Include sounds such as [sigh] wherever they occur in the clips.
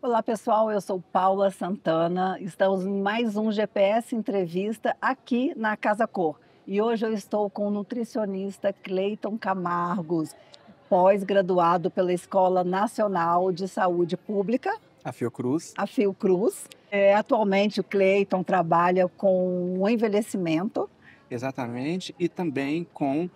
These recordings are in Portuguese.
Olá pessoal, eu sou Paula Santana. Estamos em mais um GPS Entrevista aqui na Casa Cor. E hoje eu estou com o nutricionista Cleiton Camargos, pós-graduado pela Escola Nacional de Saúde Pública. A Fiocruz. A Fiocruz. É, atualmente o Cleiton trabalha com o envelhecimento. Exatamente, e também com uh,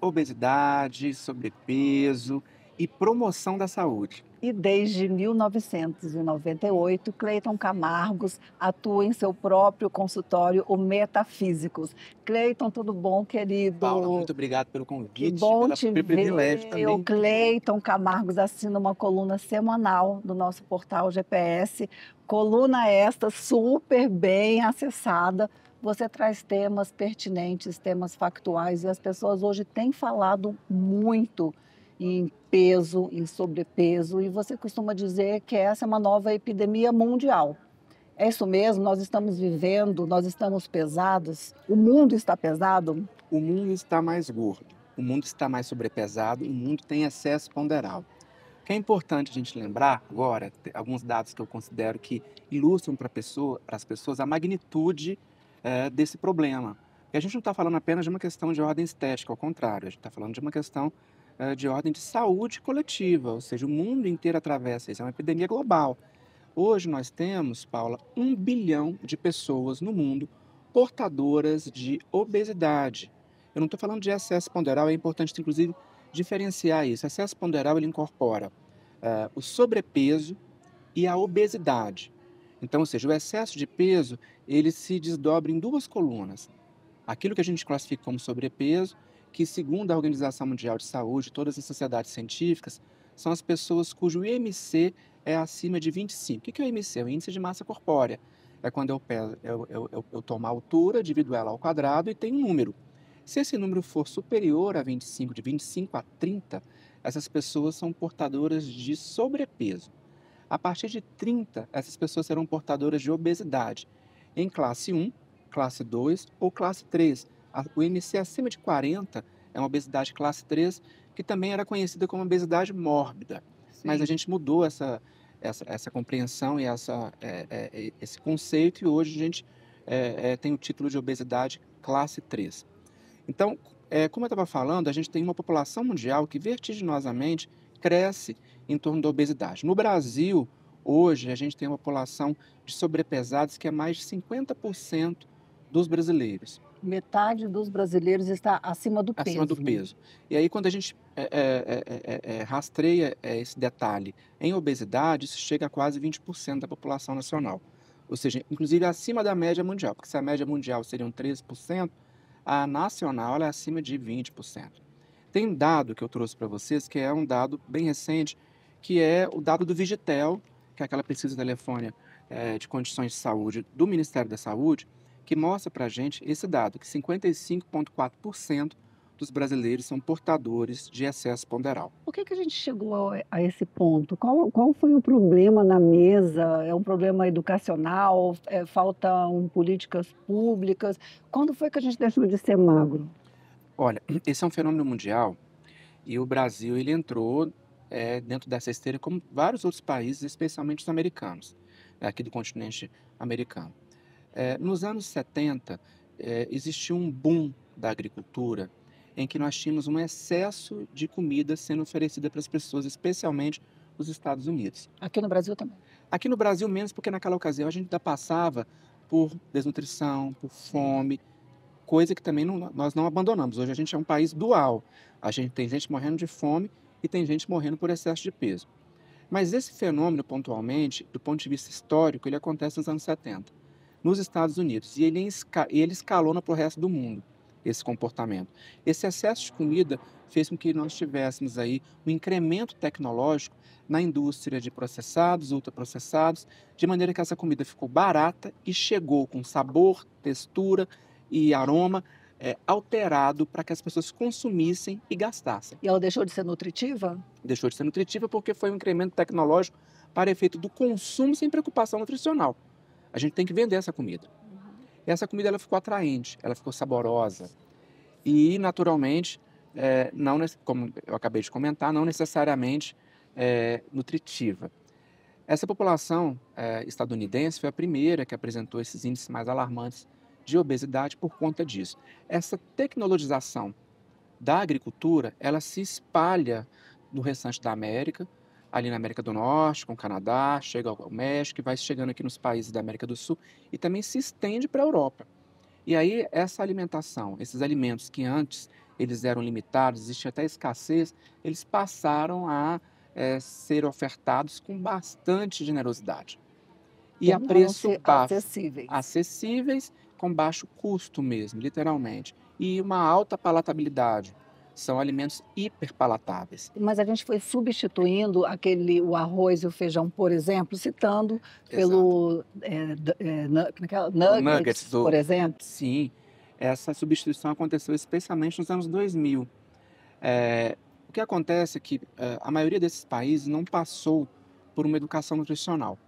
obesidade, sobrepeso e promoção da saúde. E desde 1998, Cleiton Camargos atua em seu próprio consultório, o Metafísicos. Cleiton, tudo bom, querido? Paula, muito obrigado pelo convite. Bom pela, te privilégio também. O Cleiton Camargos assina uma coluna semanal do nosso portal GPS. Coluna esta super bem acessada você traz temas pertinentes, temas factuais e as pessoas hoje têm falado muito em peso, em sobrepeso, e você costuma dizer que essa é uma nova epidemia mundial. É isso mesmo, nós estamos vivendo, nós estamos pesados, o mundo está pesado? O mundo está mais gordo, o mundo está mais sobrepesado, o mundo tem excesso ponderal. O que é importante a gente lembrar agora, alguns dados que eu considero que ilustram para pessoa, as pessoas a magnitude é, desse problema. E a gente não está falando apenas de uma questão de ordem estética, ao contrário, a gente está falando de uma questão eh, de ordem de saúde coletiva, ou seja, o mundo inteiro atravessa isso, é uma epidemia global. Hoje nós temos, Paula, um bilhão de pessoas no mundo portadoras de obesidade. Eu não estou falando de excesso ponderal, é importante, inclusive, diferenciar isso. O excesso ponderal ele incorpora uh, o sobrepeso e a obesidade. Então, ou seja, o excesso de peso ele se desdobra em duas colunas: aquilo que a gente classifica como sobrepeso que, segundo a Organização Mundial de Saúde, todas as sociedades científicas, são as pessoas cujo IMC é acima de 25. O que é o IMC? É o índice de massa corpórea. É quando eu, eu, eu, eu tomo a altura, divido ela ao quadrado e tenho um número. Se esse número for superior a 25, de 25 a 30, essas pessoas são portadoras de sobrepeso. A partir de 30, essas pessoas serão portadoras de obesidade, em classe 1, classe 2 ou classe 3, o IMC acima de 40 é uma obesidade classe 3, que também era conhecida como obesidade mórbida. Sim. Mas a gente mudou essa, essa, essa compreensão e essa, é, é, esse conceito, e hoje a gente é, é tem o título de obesidade classe 3. Então, é, como eu estava falando, a gente tem uma população mundial que vertiginosamente cresce em torno da obesidade. No Brasil, hoje, a gente tem uma população de sobrepesados que é mais de 50% dos brasileiros metade dos brasileiros está acima do acima peso. Acima do peso. E aí, quando a gente é, é, é, rastreia esse detalhe em obesidade, isso chega a quase 20% da população nacional. Ou seja, inclusive acima da média mundial, porque se a média mundial um 13%, a nacional é acima de 20%. Tem um dado que eu trouxe para vocês, que é um dado bem recente, que é o dado do Vigitel, que é aquela pesquisa telefônica de condições de saúde do Ministério da Saúde, que mostra para a gente esse dado, que 55,4% dos brasileiros são portadores de excesso ponderal. Por que, que a gente chegou a, esse ponto? Qual, qual foi o problema na mesa? É um problema educacional? É, faltam políticas públicas? Quando foi que a gente deixou de ser magro? Olha, [clears throat] esse é um fenômeno mundial e o Brasil ele entrou é, dentro dessa esteira como vários outros países, especialmente os americanos, né, aqui do continente americano. É, nos anos 70, é, eh, existiu um boom da agricultura em que nós tínhamos um excesso de comida sendo oferecida para as pessoas, especialmente os Estados Unidos. Aqui no Brasil também? Aqui no Brasil menos, porque naquela ocasião a gente ainda passava por desnutrição, por fome, coisa que também não, nós não abandonamos. Hoje a gente é um país dual. A gente tem gente morrendo de fome e tem gente morrendo por excesso de peso. Mas esse fenômeno, pontualmente, do ponto de vista histórico, ele acontece nos anos 70 nos Estados Unidos e ele, ele escalona para o resto do mundo esse comportamento. Esse excesso de comida fez com que nós tivéssemos aí um incremento tecnológico na indústria de processados, ultraprocessados, de maneira que essa comida ficou barata e chegou com sabor, textura e aroma é, alterado para que as pessoas consumissem e gastassem. E ela deixou de ser nutritiva? Deixou de ser nutritiva porque foi um incremento tecnológico para efeito do consumo sem preocupação nutricional. A gente tem que vender essa comida. Essa comida ela ficou atraente, ela ficou saborosa. E, naturalmente, é, não, como eu acabei de comentar, não necessariamente é, nutritiva. Essa população é, estadunidense foi a primeira que apresentou esses índices mais alarmantes de obesidade por conta disso. Essa tecnologização da agricultura, ela se espalha no restante da América, ali na América do Norte, com o Canadá, chega ao México e vai chegando aqui nos países da América do Sul e também se estende para a Europa. E aí essa alimentação, esses alimentos que antes eles eram limitados, existia até escassez, eles passaram a é, ser ofertados com bastante generosidade. E a preço baixo. Acessíveis. acessíveis, com baixo custo mesmo, literalmente. E uma alta palatabilidade são alimentos hiperpalatáveis. Mas a gente foi substituindo aquele o arroz e o feijão, por exemplo, citando Exato. pelo é, é, é, é, nuggets, nuggets do... por exemplo. Sim, essa substituição aconteceu especialmente nos anos 2000. É, o que acontece é que é, a maioria desses países não passou por uma educação nutricional.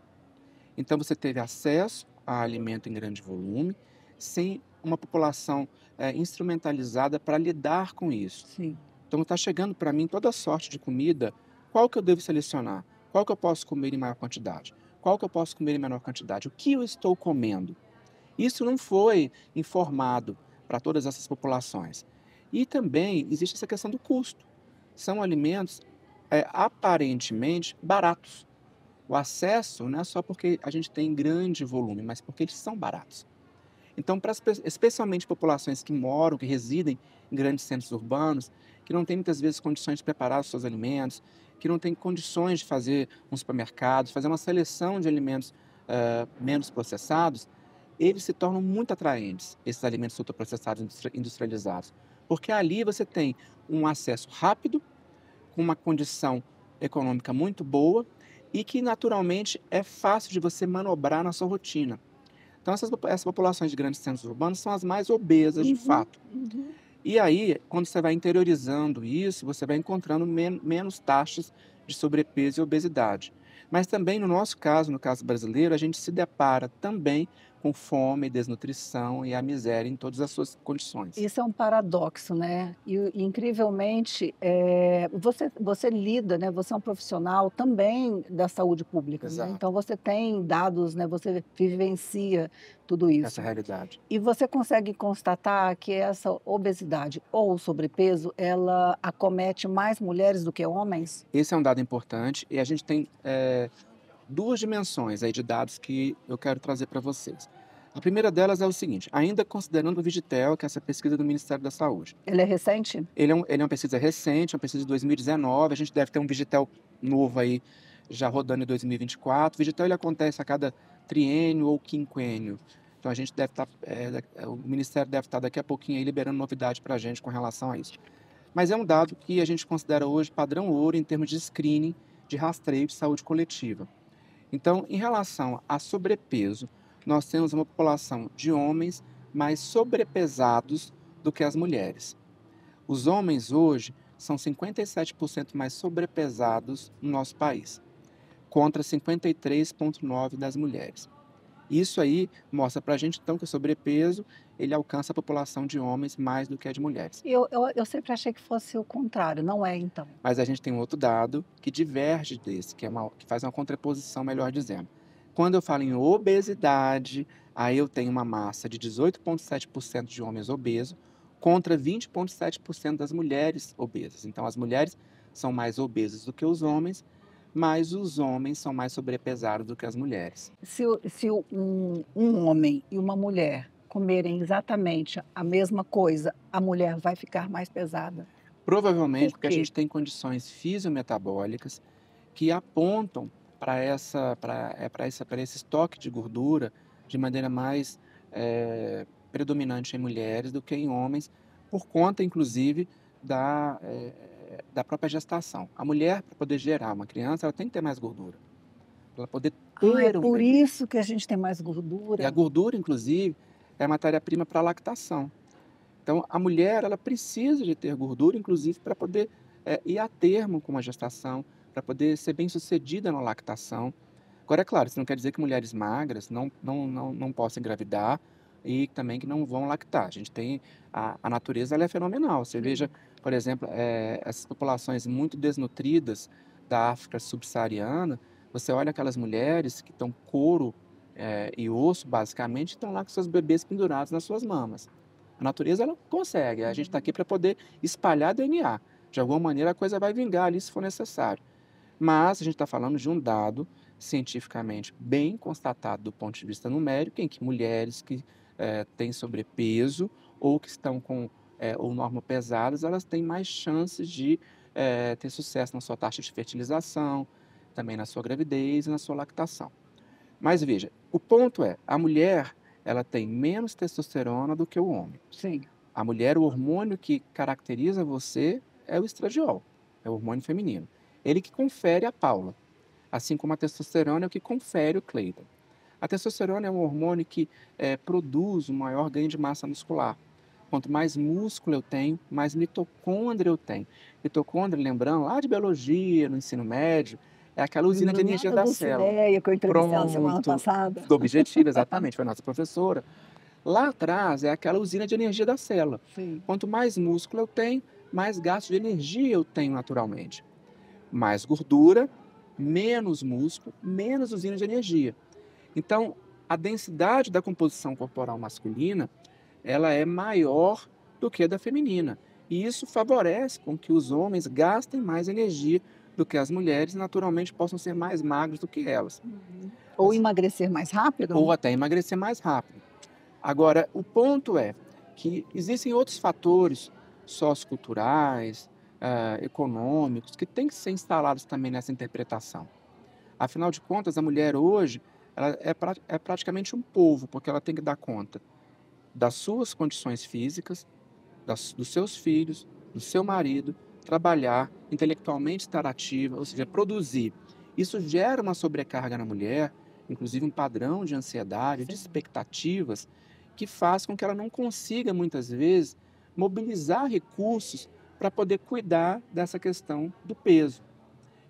Então você teve acesso a alimento em grande volume, sem uma população é, instrumentalizada para lidar com isso. Sim. Então está chegando para mim toda sorte de comida. Qual que eu devo selecionar? Qual que eu posso comer em maior quantidade? Qual que eu posso comer em menor quantidade? O que eu estou comendo? Isso não foi informado para todas essas populações. E também existe essa questão do custo. São alimentos é, aparentemente baratos. O acesso não é só porque a gente tem grande volume, mas porque eles são baratos. Então, para as, especialmente populações que moram, que residem em grandes centros urbanos, que não têm muitas vezes condições de preparar os seus alimentos, que não têm condições de fazer um supermercado, fazer uma seleção de alimentos uh, menos processados, eles se tornam muito atraentes, esses alimentos ultraprocessados industrializados. Porque ali você tem um acesso rápido, com uma condição econômica muito boa e que naturalmente é fácil de você manobrar na sua rotina. Então, essas, essas populações de grandes centros urbanos são as mais obesas, uhum. de fato. Uhum. E aí, quando você vai interiorizando isso, você vai encontrando men menos taxas de sobrepeso e obesidade. Mas também, no nosso caso, no caso brasileiro, a gente se depara também com fome, desnutrição e a miséria em todas as suas condições. Isso é um paradoxo, né? E, incrivelmente, é, você, você lida, né? Você é um profissional também da saúde pública, né? então você tem dados, né? Você vivencia tudo isso. Essa realidade. E você consegue constatar que essa obesidade ou sobrepeso, ela acomete mais mulheres do que homens? Esse é um dado importante e a gente tem é, duas dimensões aí de dados que eu quero trazer para vocês. A primeira delas é o seguinte, ainda considerando o Vigitel, que é essa pesquisa do Ministério da Saúde. Ele é recente? Ele é, um, ele é uma pesquisa recente, é uma pesquisa de 2019, a gente deve ter um Vigitel novo aí, já rodando em 2024. O Vigitel ele acontece a cada triênio ou quinquênio. Então a gente deve estar, tá, é, é, o Ministério deve estar tá daqui a pouquinho aí liberando novidade para a gente com relação a isso. Mas é um dado que a gente considera hoje padrão ouro em termos de screening, de rastreio de saúde coletiva. Então, em relação a sobrepeso, nós temos uma população de homens mais sobrepesados do que as mulheres. Os homens hoje são 57% mais sobrepesados no nosso país, contra 53,9% das mulheres. Isso aí mostra para a gente, então, que o sobrepeso ele alcança a população de homens mais do que a de mulheres. Eu, eu, eu sempre achei que fosse o contrário, não é então. Mas a gente tem um outro dado que diverge desse, que, é uma, que faz uma contraposição, melhor dizendo. Quando eu falo em obesidade, aí eu tenho uma massa de 18,7% de homens obesos contra 20,7% das mulheres obesas. Então, as mulheres são mais obesas do que os homens, mas os homens são mais sobrepesados do que as mulheres. Se, se um, um homem e uma mulher comerem exatamente a mesma coisa, a mulher vai ficar mais pesada? Provavelmente Por porque a gente tem condições fisiometabólicas que apontam para essa, para é, para essa, para esse estoque de gordura de maneira mais é, predominante em mulheres do que em homens, por conta, inclusive, da, é, da própria gestação. A mulher, para poder gerar uma criança, ela tem que ter mais gordura. Para poder ter ah, é um por bebê. isso que a gente tem mais gordura. E a gordura, inclusive, é a matéria-prima para a lactação. Então, a mulher ela precisa de ter gordura, inclusive, para poder é, ir a termo com a gestação, para poder ser bem sucedida na lactação. Agora, é claro, isso não quer dizer que mulheres magras não, não, não, não possam engravidar e também que não vão lactar. A gente tem a, a natureza ela é fenomenal. Você veja, por exemplo, é, essas populações muito desnutridas da África subsaariana, você olha aquelas mulheres que estão couro é, e osso, basicamente, estão tá lá com seus bebês pendurados nas suas mamas. A natureza ela consegue, a gente está aqui para poder espalhar DNA. De alguma maneira a coisa vai vingar ali se for necessário. Mas a gente está falando de um dado cientificamente bem constatado do ponto de vista numérico, em que mulheres que é, têm sobrepeso ou que estão com é, ou norma pesadas, elas têm mais chances de é, ter sucesso na sua taxa de fertilização, também na sua gravidez e na sua lactação. Mas veja, o ponto é, a mulher ela tem menos testosterona do que o homem. Sim. A mulher, o hormônio que caracteriza você é o estradiol, é o hormônio feminino. Ele que confere a Paula, assim como a testosterona é o que confere o Cleiton. A testosterona é um hormônio que é, produz um maior ganho de massa muscular. Quanto mais músculo eu tenho, mais mitocôndria eu tenho. Mitocôndria, lembrando, lá de biologia, no ensino médio, é aquela usina de energia da célula. Ideia, que eu Pronto, ela semana passada. Do objetivo, exatamente, foi nossa professora. Lá atrás é aquela usina de energia da célula. Sim. Quanto mais músculo eu tenho, mais gasto de energia eu tenho naturalmente. Mais gordura, menos músculo, menos usina de energia. Então, a densidade da composição corporal masculina, ela é maior do que a da feminina. E isso favorece com que os homens gastem mais energia do que as mulheres, naturalmente possam ser mais magros do que elas. Uhum. Ou emagrecer mais rápido? Ou até emagrecer mais rápido. Agora, o ponto é que existem outros fatores socioculturais, uh, econômicos, que têm que ser instalados também nessa interpretação. Afinal de contas, a mulher hoje ela é, pra, é praticamente um povo, porque ela tem que dar conta das suas condições físicas, das, dos seus filhos, do seu marido, trabalhar, intelectualmente estar ativa, ou seja, produzir. Isso gera uma sobrecarga na mulher, inclusive um padrão de ansiedade, de expectativas, que faz com que ela não consiga, muitas vezes, mobilizar recursos para poder cuidar dessa questão do peso.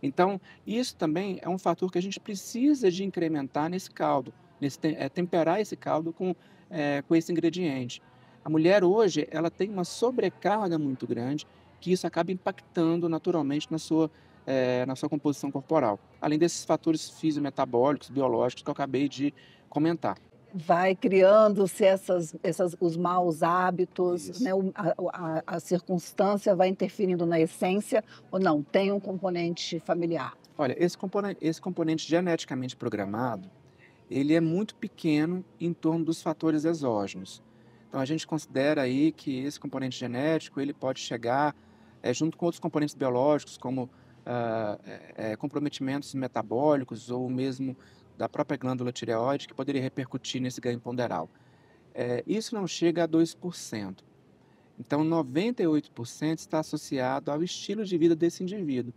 Então, isso também é um fator que a gente precisa de incrementar nesse caldo, nesse, é, temperar esse caldo com, é, com esse ingrediente. A mulher hoje ela tem uma sobrecarga muito grande que isso acaba impactando naturalmente na sua, é, na sua composição corporal. Além desses fatores fisiometabólicos, biológicos que eu acabei de comentar. Vai criando-se essas, essas, os maus hábitos, né? a, a, a circunstância vai interferindo na essência ou não? Tem um componente familiar? Olha, esse componente, esse componente geneticamente programado, ele é muito pequeno em torno dos fatores exógenos. Então a gente considera aí que esse componente genético ele pode chegar é, junto com outros componentes biológicos, como é, comprometimentos metabólicos ou mesmo da própria glândula tireoide, que poderia repercutir nesse ganho ponderal. É, isso não chega a 2%. Então, 98% está associado ao estilo de vida desse indivíduo.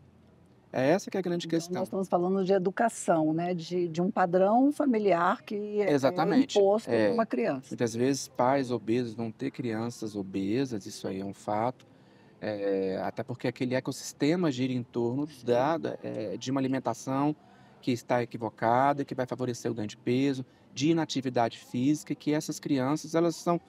É essa que é a grande então, questão. Nós estamos falando de educação, né? de, de um padrão familiar que é, Exatamente. é imposto é, uma criança. Muitas vezes pais obesos vão ter crianças obesas, isso aí é um fato. É, até porque aquele ecossistema gira em torno da, é, de uma alimentação que está equivocada, que vai favorecer o ganho de peso, de inatividade física, que essas crianças elas são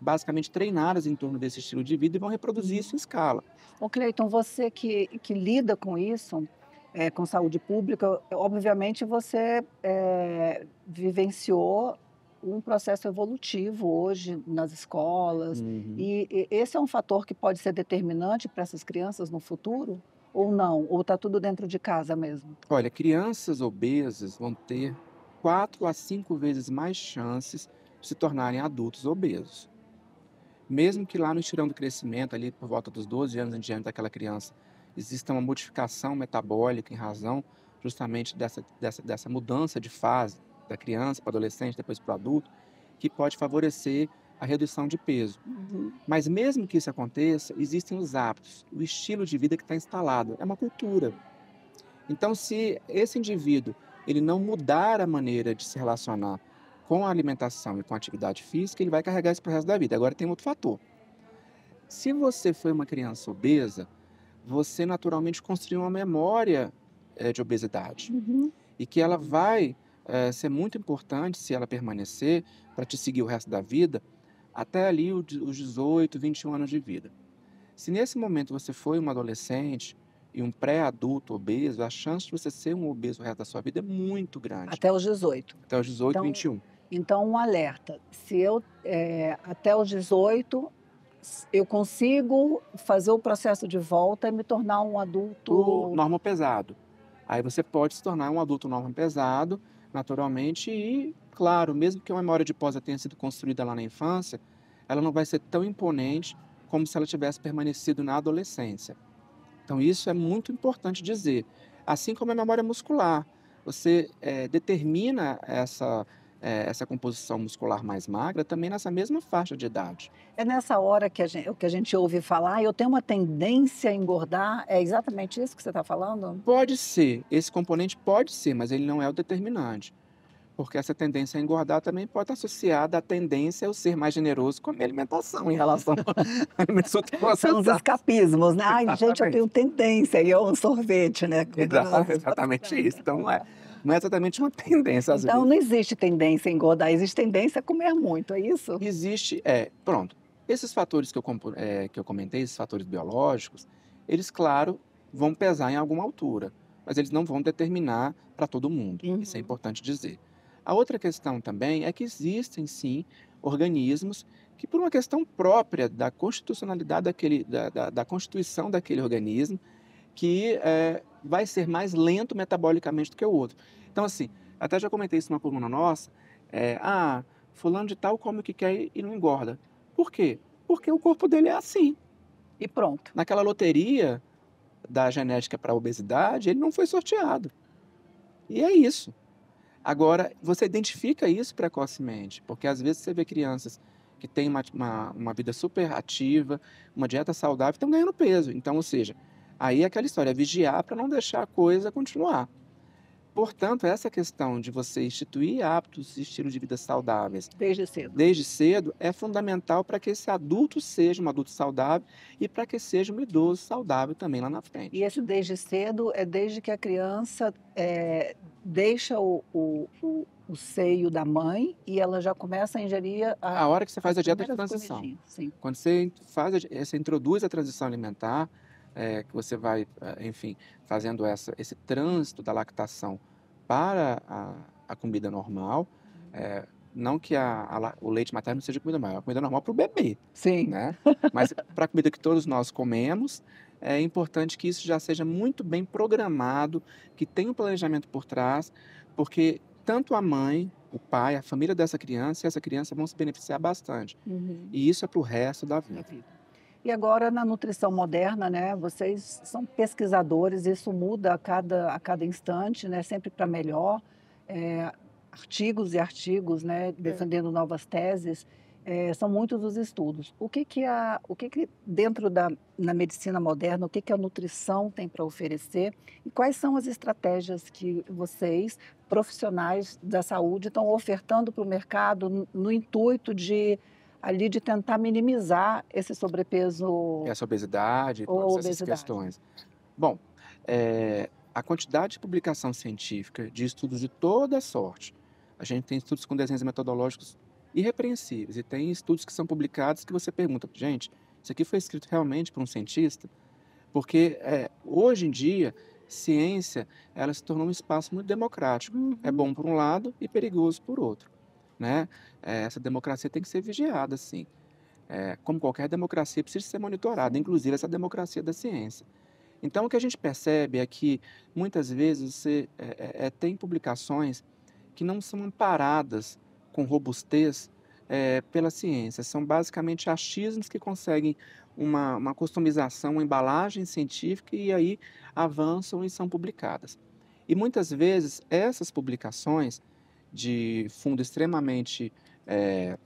basicamente treinadas em torno desse estilo de vida e vão reproduzir uhum. isso em escala. Ô Cleiton, você que, que lida com isso, é, com saúde pública, obviamente você é, vivenciou um processo evolutivo hoje nas escolas. Uhum. E, e, esse é um fator que pode ser determinante para essas crianças no futuro? Ou não? Ou está tudo dentro de casa mesmo? Olha, crianças obesas vão ter quatro a cinco vezes mais chances de se tornarem adultos obesos. Mesmo que lá no estirão do crescimento, ali por volta dos 12 anos em diante daquela criança, exista uma modificação metabólica em razão justamente dessa, dessa, dessa mudança de fase da criança para adolescente, depois para o adulto, que pode favorecer a redução de peso. Uhum. Mas mesmo que isso aconteça, existem os hábitos, o estilo de vida que está instalado, é uma cultura. Então, se esse indivíduo ele não mudar a maneira de se relacionar com a alimentação e com a atividade física, ele vai carregar isso para o resto da vida. Agora tem outro fator. Se você foi uma criança obesa, você naturalmente construiu uma memória é, de obesidade uhum. e que ela vai é, ser muito importante, se ela permanecer, para te seguir o resto da vida, até ali os 18, 21 anos de vida. Se nesse momento você foi um adolescente e um pré-adulto obeso, a chance de você ser um obeso o resto da sua vida é muito grande. Até os 18. Até os 18, então, 21. Então, um alerta. Se eu, é, até os 18, eu consigo fazer o processo de volta e me tornar um adulto. normal pesado. Aí você pode se tornar um adulto normal pesado naturalmente. E, claro, mesmo que a memória de posa tenha sido construída lá na infância, ela não vai ser tão imponente como se ela tivesse permanecido na adolescência. Então, isso é muito importante dizer. Assim como a memória muscular, você é, determina essa é, essa composição muscular mais magra também nessa mesma faixa de idade. É nessa hora que, a gente, que a gente ouve falar, eu tenho uma tendência a engordar, é exatamente isso que você está falando? Pode ser, esse componente pode ser, mas ele não é o determinante. Porque essa tendência a engordar também pode estar associada à tendência ao ser mais generoso com a minha alimentação em relação a [laughs] São os escapismos, né? Ai, exatamente. gente, eu tenho tendência, e eu um sorvete, né? Exato, exatamente isso. Então, não é não é exatamente uma [laughs] tendência. Às então, vezes. não existe tendência em engordar, existe tendência a comer muito, é isso? Existe, é. Pronto. Esses fatores que eu, é, que eu comentei, esses fatores biológicos, eles, claro, vão pesar em alguma altura, mas eles não vão determinar para todo mundo. Uhum. Isso é importante dizer. A outra questão também é que existem, sim, organismos que, por uma questão própria da constitucionalidade daquele, da, da, da constituição daquele organismo, que é, vai ser mais lento metabolicamente do que o outro. Então, assim, até já comentei isso numa coluna nossa, é, ah, fulano de tal come o que quer e não engorda. Por quê? Porque o corpo dele é assim. E pronto. Naquela loteria da genética para a obesidade, ele não foi sorteado. E é isso. Agora, você identifica isso precocemente, porque às vezes você vê crianças que têm uma, uma, uma vida super ativa, uma dieta saudável, estão ganhando peso. Então, ou seja, Aí é aquela história, vigiar para não deixar a coisa continuar. Portanto, essa questão de você instituir hábitos e estilo de vida saudáveis desde cedo, desde cedo é fundamental para que esse adulto seja um adulto saudável e para que seja um idoso saudável também lá na frente. E esse desde cedo é desde que a criança é, deixa o, o, o, o, seio da mãe e ela já começa a ingerir a, a hora que você faz a dieta de transição. Quando você faz, você introduz a transição alimentar é, que você vai, é, enfim, fazendo essa, esse trânsito da lactação para a, a comida normal. Uhum. É, não que a, a, o leite materno seja comida normal, é comida normal para o bebê. Sim. Né? Mas para a comida que todos nós comemos, é importante que isso já seja muito bem programado, que tenha um planejamento por trás, porque tanto a mãe, o pai, a família dessa criança e essa criança vão se beneficiar bastante. Uhum. E isso é para o resto da vida. E agora na nutrição moderna, né, vocês são pesquisadores, isso muda a cada, a cada instante, né, sempre para melhor. É, artigos e artigos, né, é. defendendo é. novas teses, é, são muitos os estudos. O que que a, o que que dentro da na medicina moderna, o que que a nutrição tem para oferecer e quais são as estratégias que vocês profissionais da saúde estão ofertando para o mercado no, no intuito de ali de tentar minimizar esse sobrepeso. Essa obesidade, todas obesidade. essas questões. Bom, é, a quantidade de publicação científica, de estudos de toda sorte, a gente tem estudos com desenhos metodológicos irrepreensíveis e tem estudos que são publicados que você pergunta, gente, isso aqui foi escrito realmente por um cientista? Porque é, hoje em dia, ciência ela se tornou um espaço muito democrático. É uhum. É bom por um lado e perigoso por outro né? É, essa democracia tem que ser vigiada, sim. É, como qualquer democracia, precisa ser monitorada, inclusive essa democracia da ciência. Então, o que a gente percebe é que muitas vezes você é, é, é tem publicações que não são amparadas com robustez é, pela ciência. São basicamente achismos que conseguem uma, uma customização, uma embalagem científica e aí avançam e são publicadas. E muitas vezes essas publicações de fundo extremamente é,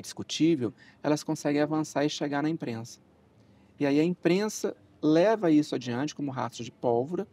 discutível, elas conseguem avançar e chegar na imprensa. E aí a imprensa leva isso adiante como rastro de pólvora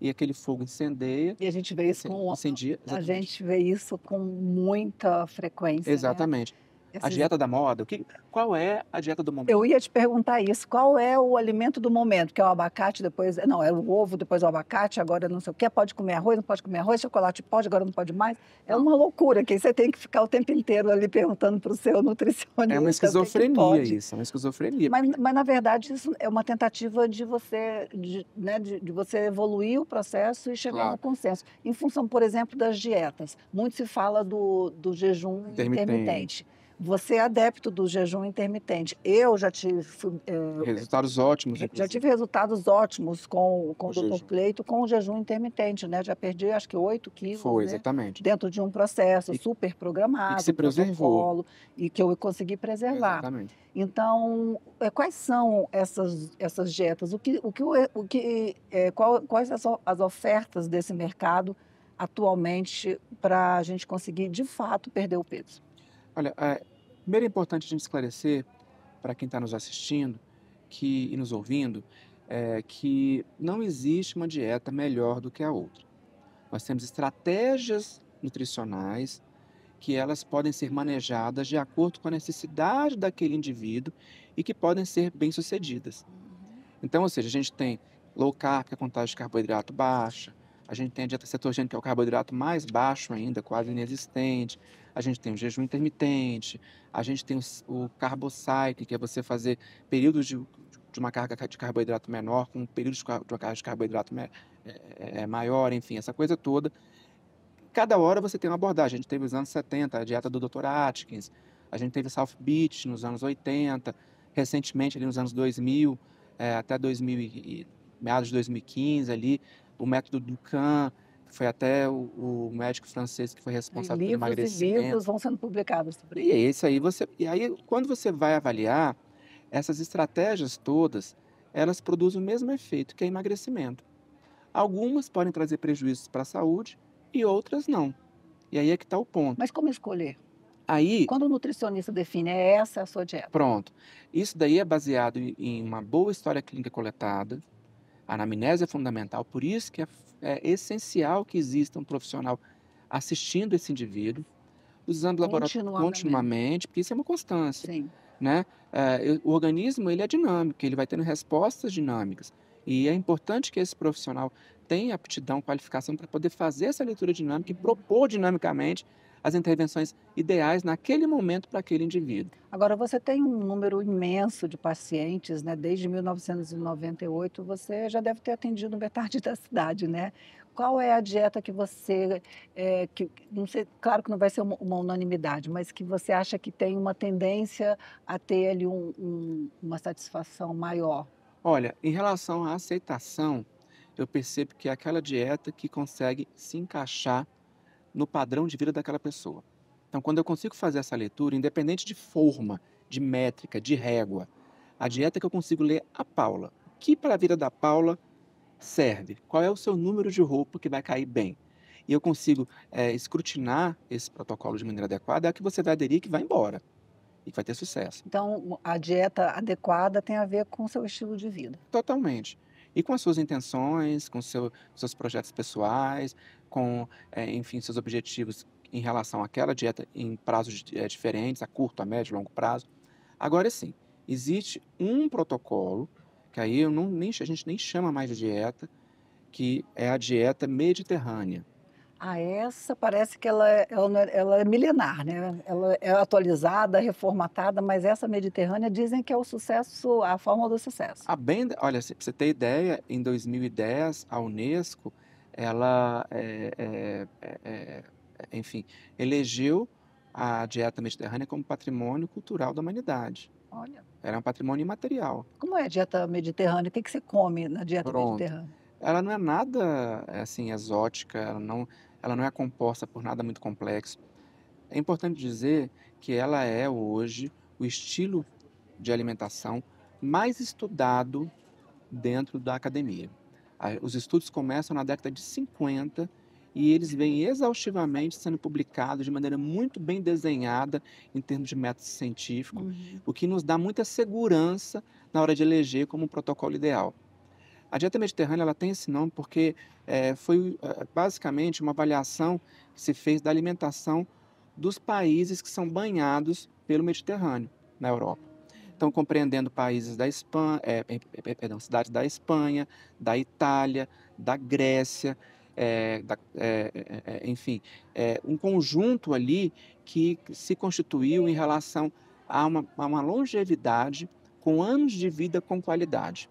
e aquele fogo incendeia. E a gente vê isso incendia, com incendia, a gente vê isso com muita frequência. Né? Exatamente. Né? Essa a dieta da moda, o que, qual é a dieta do momento? Eu ia te perguntar isso, qual é o alimento do momento? Que é o abacate, depois. Não, é o ovo, depois o abacate, agora não sei o quê, pode comer arroz, não pode comer arroz, chocolate pode, agora não pode mais. É uma loucura, que você tem que ficar o tempo inteiro ali perguntando para o seu nutricionista. É uma esquizofrenia isso, é uma esquizofrenia. Mas, mas, na verdade, isso é uma tentativa de você, de, né, de, de você evoluir o processo e chegar claro. a um consenso. Em função, por exemplo, das dietas. Muito se fala do, do jejum intermitente. intermitente. Você é adepto do jejum intermitente. Eu já tive. Eh, resultados ótimos. Eh, já, já tive resultados ótimos com, com o, o doutor jejum. Pleito, com o jejum intermitente, né? Já perdi acho que 8 quilos. Foi, né? exatamente. Dentro de um processo e, super programado. E que se preservou. E que eu consegui preservar. Exatamente. Então, eh, quais são essas, essas dietas? O que, o que, o que, é, qual, quais as, as ofertas desse mercado atualmente para a gente conseguir, de fato, perder o peso? Olha, é, primeiro é importante a gente esclarecer para quem está nos assistindo que, e nos ouvindo é, que não existe uma dieta melhor do que a outra. Nós temos estratégias nutricionais que elas podem ser manejadas de acordo com a necessidade daquele indivíduo e que podem ser bem-sucedidas. Então, ou seja, a gente tem low carb, que é a contagem de carboidrato baixa, a gente tem a dieta cetogênica, que é o carboidrato mais baixo ainda, quase inexistente a gente tem o jejum intermitente, a gente tem o, carbocycle, que é você fazer períodos de, de, uma carga de carboidrato menor com períodos de uma carga de carboidrato me, é, é, é, maior, enfim, essa coisa toda. Cada hora você tem uma abordagem. A gente teve os anos 70, a dieta do Dr. Atkins, a gente teve South Beach nos anos 80, recentemente ali nos anos 2000, é, até 2000 e, meados de 2015 ali, o método Dukan, foi até o, o médico francês que foi responsável pelo emagrecimento. E livros vão sendo publicados sobre isso. E isso aí você, e aí quando você vai avaliar essas estratégias todas, elas produzem o mesmo efeito que é emagrecimento. Algumas podem trazer prejuízos para a saúde e outras não. E aí é que está o ponto. Mas como escolher? Aí, Quando o nutricionista define, é essa a sua dieta. Pronto. Isso daí é baseado em uma boa história clínica coletada, a anamnese é fundamental, por isso que é, é essencial que exista um profissional assistindo esse indivíduo, usando o laboratório continuamente, porque isso é uma constância. Sim. Né? É, o organismo ele é dinâmico, ele vai tendo respostas dinâmicas. E é importante que esse profissional tenha aptidão, qualificação para poder fazer essa leitura dinâmica e propor dinamicamente as intervenções ideais naquele momento para aquele indivíduo. Agora, você tem um número imenso de pacientes, né? Desde 1998, você já deve ter atendido metade da cidade, né? Qual é a dieta que você, é, que, não sei, claro que não vai ser uma, unanimidade, mas que você acha que tem uma tendência a ter ali um, um, uma satisfação maior? Olha, em relação à aceitação, eu percebo que é aquela dieta que consegue se encaixar no padrão de vida daquela pessoa. Então, quando eu consigo fazer essa leitura, independente de forma, de métrica, de régua, a dieta que eu consigo ler a Paula. O que para a vida da Paula serve? Qual é o seu número de roupa que vai cair bem? E eu consigo é, escrutinar esse protocolo de maneira adequada, é a que você vai aderir que vai embora e que vai ter sucesso. Então, a dieta adequada tem a ver com o seu estilo de vida. Totalmente. E com as suas intenções, com seu, seus projetos pessoais, com, é, enfim, seus objetivos em relação àquela dieta em prazos é, diferentes, a curto, a médio, longo prazo. Agora sim, existe um protocolo, que aí eu não, nem, a gente nem chama mais de dieta, que é a dieta mediterrânea. Ah, essa parece que ela, é, ela, é, ela, é milenar, né? Ela é atualizada, reformatada, mas essa mediterrânea dizem que é o sucesso, a fórmula do sucesso. A bem, olha, para você ter ideia, em 2010, a Unesco ela, é, é, enfim, elegeu a dieta mediterrânea como patrimônio cultural da humanidade. Olha. Era um patrimônio imaterial. Como é a dieta mediterrânea? O que, é que você come na dieta Pronto. mediterrânea? Ela não é nada assim exótica, ela não, ela não é composta por nada muito complexo. É importante dizer que ela é hoje o estilo de alimentação mais estudado dentro da academia. Os estudos começam na década de 50 e eles vêm exaustivamente sendo publicados de maneira muito bem desenhada em termos de método científico, uhum. o que nos dá muita segurança na hora de eleger como um protocolo ideal. A dieta mediterrânea ela tem esse nome porque é, foi é, basicamente uma avaliação que se fez da alimentação dos países que são banhados pelo Mediterrâneo na Europa estão compreendendo países da Espanha, é, é, é, é, perdão, cidades da Espanha, da Itália, da Grécia, é, da, enfim, um conjunto ali que se constituiu em relação a uma, a uma longevidade com anos de vida com qualidade.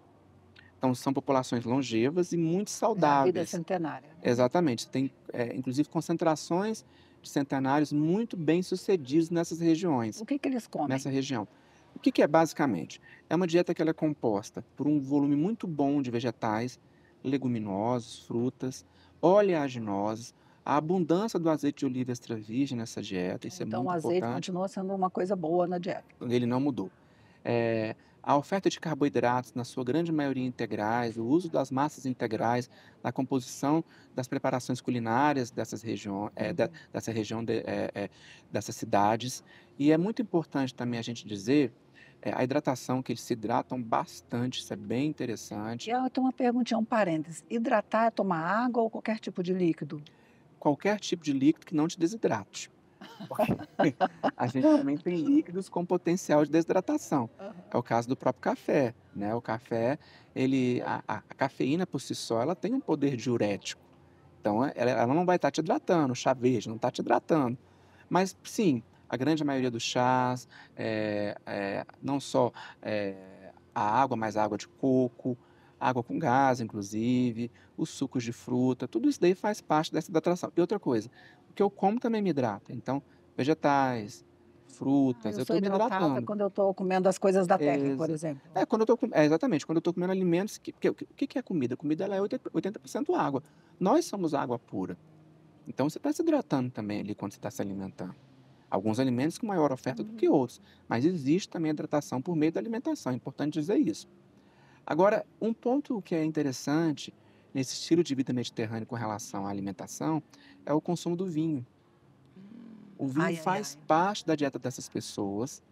Então, são populações longevas e muito saudáveis. É vida centenária. Né? Exatamente. Tem, é, inclusive, concentrações de centenários muito bem sucedidos nessas regiões. O que, que eles comem? Nessa região. O que, que é basicamente? É uma dieta que é composta por um volume muito bom de vegetais, leguminosas, frutas, oleaginosas, a abundância do azeite de oliva extra virgem nessa dieta. Isso então, é muito importante. Então, o azeite importante. continua sendo uma coisa boa na dieta. Ele não mudou. É, a oferta de carboidratos, na sua grande maioria integrais, o uso das massas integrais, na composição das preparações culinárias dessas regiões, é, uhum. dessa região, de, é, é, dessas cidades. E é muito importante também a gente dizer é, a hidratação, que eles se hidratam bastante, isso é bem interessante. E eu tenho uma perguntinha, é um parênteses. Hidratar é tomar água ou qualquer tipo de líquido? Qualquer tipo de líquido que não te desidrate. [laughs] a gente também tem líquidos com potencial de desidratação. Uhum. É o caso do próprio café, né? O café, ele, a, a, cafeína por si só, ela tem um poder diurético. Então, ela, ela não vai estar te hidratando, chá verde não está te hidratando. Mas, sim, a grande maioria dos chás, é, é, não só é, a água, mas a água de coco, água com gás, inclusive, os sucos de fruta, tudo isso daí faz parte dessa hidratação. E outra coisa, o que eu como também me hidrata. Então, vegetais, frutas, ah, eu estou me é hidratando. quando eu estou comendo as coisas da terra, Ex por exemplo. É, quando eu tô, é, exatamente, quando eu estou comendo alimentos, que, que, que, que é comida? Comida ela é 80%, 80 água. Nós somos água pura. Então, você está se hidratando também ali quando você está se alimentando. Alguns alimentos com maior oferta do que uhum. outros, mas existe também a hidratação por meio da alimentação, é importante dizer isso. Agora, um ponto que é interessante nesse estilo de vida mediterrâneo com relação à alimentação é o consumo do vinho. Hum, o vinho ai, faz ai, ai. parte da dieta dessas pessoas.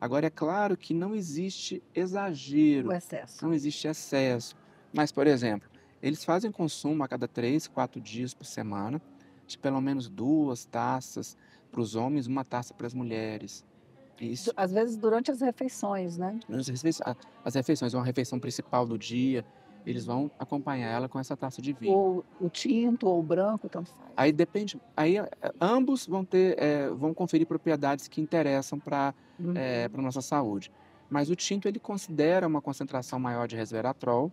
Agora, é claro que não existe exagero. O excesso. Não existe excesso. Mas, por exemplo, eles fazem consumo a cada três, quatro dias por semana de pelo menos duas taças para os homens, uma taça para as mulheres. É isso. Às vezes durante as refeições, né? As refeições, as refeições, uma refeição principal do dia, eles vão acompanhar ela com essa taça de vinho. Ou o tinto ou o branco, tanto faz. Aí depende. Aí é, ambos vão ter, é, vão conferir propriedades que interessam para uhum. é, para nossa saúde. Mas o tinto ele considera uma concentração maior de resveratrol,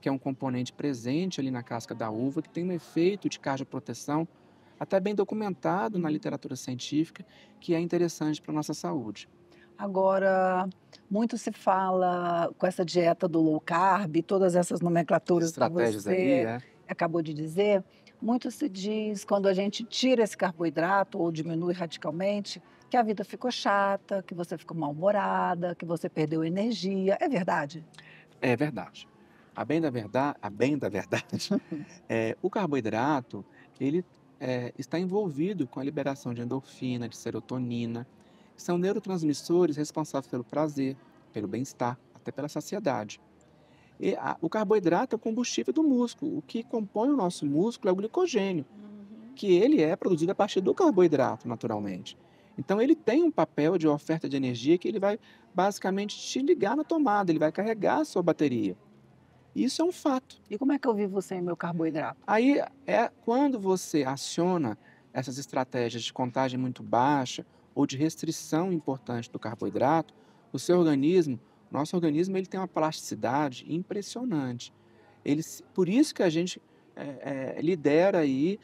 que é um componente presente ali na casca da uva que tem um efeito de cardioproteção proteção até bem documentado na literatura científica, que é interessante para a nossa saúde. Agora, muito se fala com essa dieta do low carb, todas essas nomenclaturas que você aí, é. acabou de dizer. Muito se diz quando a gente tira esse carboidrato ou diminui radicalmente que a vida ficou chata, que você ficou mal-humorada, que você perdeu energia. É verdade? É verdade. A bem da verdade, a bem da verdade, [laughs] é, o carboidrato ele é, está envolvido com a liberação de endorfina, de serotonina, que são neurotransmissores responsáveis pelo prazer, pelo bem-estar, até pela saciedade. E a, o carboidrato é o combustível do músculo. O que compõe o nosso músculo é o glicogênio, uhum. que ele é produzido a partir do carboidrato, naturalmente. Então, ele tem um papel de oferta de energia que ele vai basicamente te ligar na tomada, ele vai carregar a sua bateria. Isso é um fato. E como é que eu vivo sem meu carboidrato? Aí é quando você aciona essas estratégias de contagem muito baixa ou de restrição importante do carboidrato, o seu organismo, nosso organismo, ele tem uma plasticidade impressionante. Ele, por isso que a gente é, é, lidera aí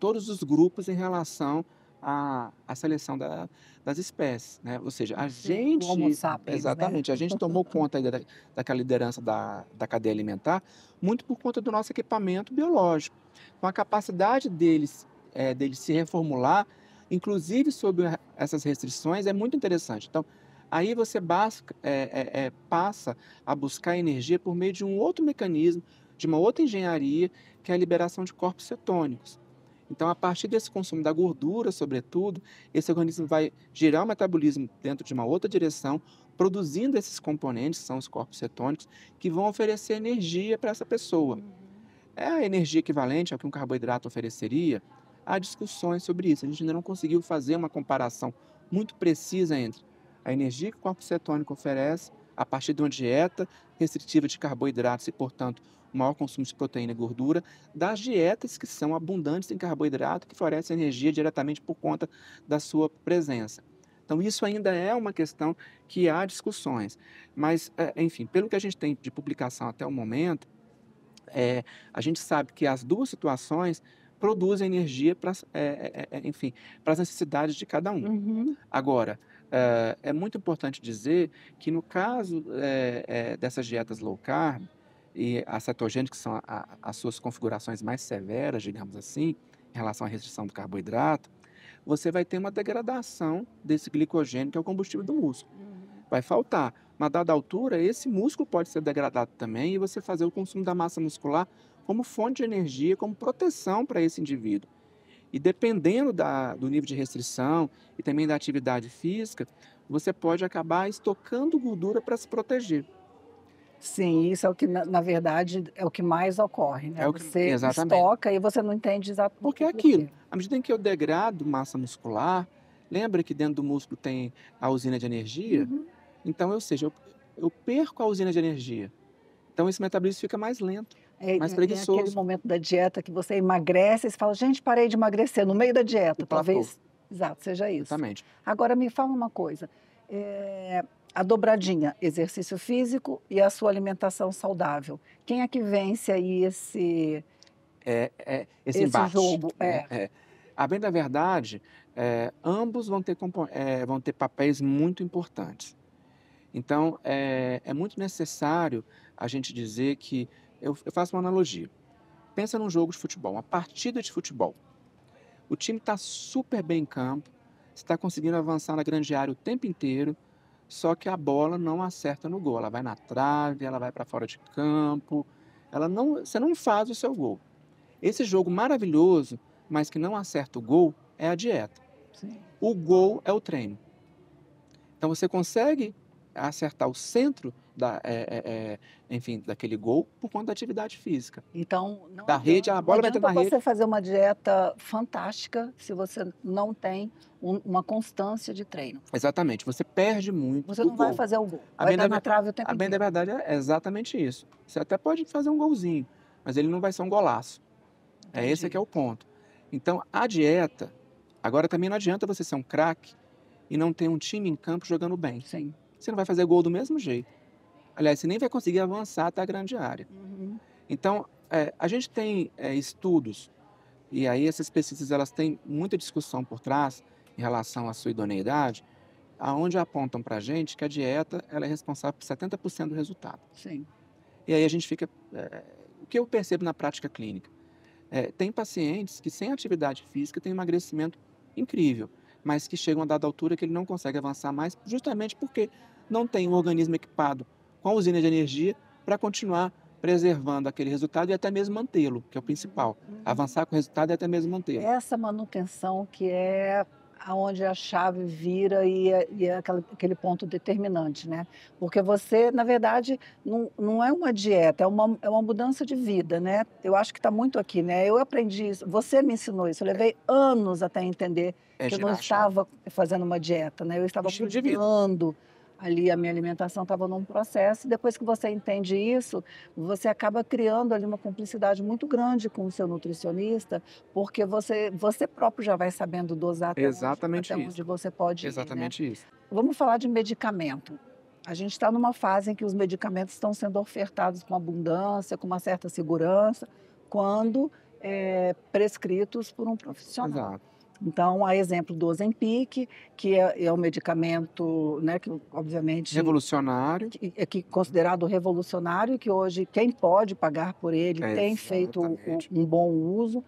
todos os grupos em relação a, a seleção da, das espécies, né? Ou seja, a gente... Sapiens, né? exatamente, né? a gente tomou conta da, daquela liderança da, da cadeia alimentar muito por conta do nosso equipamento biológico. Então, a capacidade deles, é, deles se reformular, inclusive sob essas restrições, é muito interessante. Então, aí você basca, é, é, passa a buscar energia por meio de um outro mecanismo, de uma outra engenharia, que é a liberação de corpos cetônicos. Então, a partir desse consumo da gordura, sobretudo, esse organismo vai gerar o metabolismo dentro de uma outra direção, produzindo esses componentes, que são os corpos cetônicos, que vão oferecer energia para essa pessoa. Uhum. É a energia equivalente ao que um carboidrato ofereceria? Há discussões sobre isso. A gente ainda não conseguiu fazer uma comparação muito precisa entre a energia que o corpo cetônico oferece a partir de uma dieta restritiva de carboidratos e, portanto, maior consumo de proteína e gordura, das dietas que são abundantes em carboidrato, que florescem energia diretamente por conta da sua presença. Então, isso ainda é uma questão que há discussões. Mas, é, enfim, pelo que a gente tem de publicação até o momento, é, a gente sabe que as duas situações produzem energia para, é, é, é enfim, para as necessidades de cada um. Uhum. Agora, eh, é, muito importante dizer que no caso é, dessas dietas low carb e as cetogênicas, que são a, a, as suas configurações mais severas, digamos assim, em relação à restrição do carboidrato, você vai ter uma degradação desse glicogênio, que é o combustível do músculo. Uhum. Vai faltar. Mas, dada altura, esse músculo pode ser degradado também e você fazer o consumo da massa muscular como fonte de energia, como proteção para esse indivíduo. E dependendo da, do nível de restrição e também da atividade física, você pode acabar estocando gordura para se proteger. Sim, isso é o que, na, na, verdade, é o que mais ocorre. Né? É o que, você exatamente. estoca e você não entende exatamente. Porque é aquilo. À medida em que eu degrado massa muscular, lembra que dentro do músculo tem a usina de energia? Uhum. Então, ou seja, eu, eu perco a usina de energia. Então, esse metabolismo fica mais lento. É, mais né, preguiçoso. É aquele momento da dieta que você emagrece e você fala, gente, parei de emagrecer no meio da dieta, talvez. Exato, seja isso. Exatamente. Agora me fala uma coisa. É, a dobradinha, exercício físico e a sua alimentação saudável. Quem é que vence aí esse, é, é, esse, esse embate, jogo? Né? É. é. A bem da verdade, eh, ambos vão ter, eh, vão ter papéis muito importantes. Então, é muito necessário a gente dizer que eu, eu faço uma analogia. Pensa num jogo de futebol, uma partida de futebol. O time está super bem em campo, está conseguindo avançar na grande área o tempo inteiro, só que a bola não acerta no gol. Ela vai na trave, ela vai para fora de campo, ela não, você não faz o seu gol. Esse jogo maravilhoso, mas que não acerta o gol, é a dieta. Sim. O gol é o treino. Então você consegue acertar o centro da, é, é, é, enfim, daquele gol por conta da atividade física. Então, não da adianta, rede, a bola vai entrar na você rede. você fazer uma dieta fantástica se você não tem um, uma constância de treino. Exatamente, você perde muito. Você não gol. vai fazer o gol. A vai dar na trave o tempo A bem da verdade é exatamente isso. Você até pode fazer um golzinho, mas ele não vai ser um golaço. É Entendi. É esse que é o ponto. Então, a dieta, agora também não adianta você ser um craque e não ter um time em campo jogando bem. Sim você não vai fazer gol do mesmo jeito. Aliás, você nem vai conseguir avançar até a grande área. Uhum. Então, é, a gente tem é, estudos, e aí essas pesquisas elas têm muita discussão por trás em relação à sua idoneidade, aonde apontam para a gente que a dieta ela é responsável por 70% do resultado. Sim. E aí a gente fica... É, o que eu percebo na prática clínica? É, tem pacientes que sem atividade física têm emagrecimento incrível, mas que chegam a dada altura que ele não consegue avançar mais, justamente porque não tem um organismo equipado com a usina de energia para continuar preservando aquele resultado e até mesmo mantê-lo, que é o principal. Uhum. Avançar com o resultado e até mesmo mantê-lo. Essa manutenção que é aonde a chave vira e, é, e é aquele ponto determinante, né? Porque você, na verdade, não, não é uma dieta, é uma, é uma mudança de vida, né? Eu acho que está muito aqui, né? Eu aprendi isso, você me ensinou isso, eu levei anos até entender é que eu não estava fazendo uma dieta, né? Eu estava mudando ali a minha alimentação estava num processo. depois que você entende isso, você acaba criando ali uma cumplicidade muito grande com o seu nutricionista, porque você, você próprio já vai sabendo dosar até, Exatamente onde, até isso. onde você pode Exatamente ir, né? isso. Vamos falar de medicamento. A gente está numa fase em que os medicamentos estão sendo ofertados com abundância, com uma certa segurança, quando é, prescritos por um profissional. Exato. Então, há exemplo do Ozempic, que é, é um medicamento, né, que obviamente... Revolucionário. Que, é que, considerado revolucionário, que hoje quem pode pagar por ele é, tem feito um bom uso.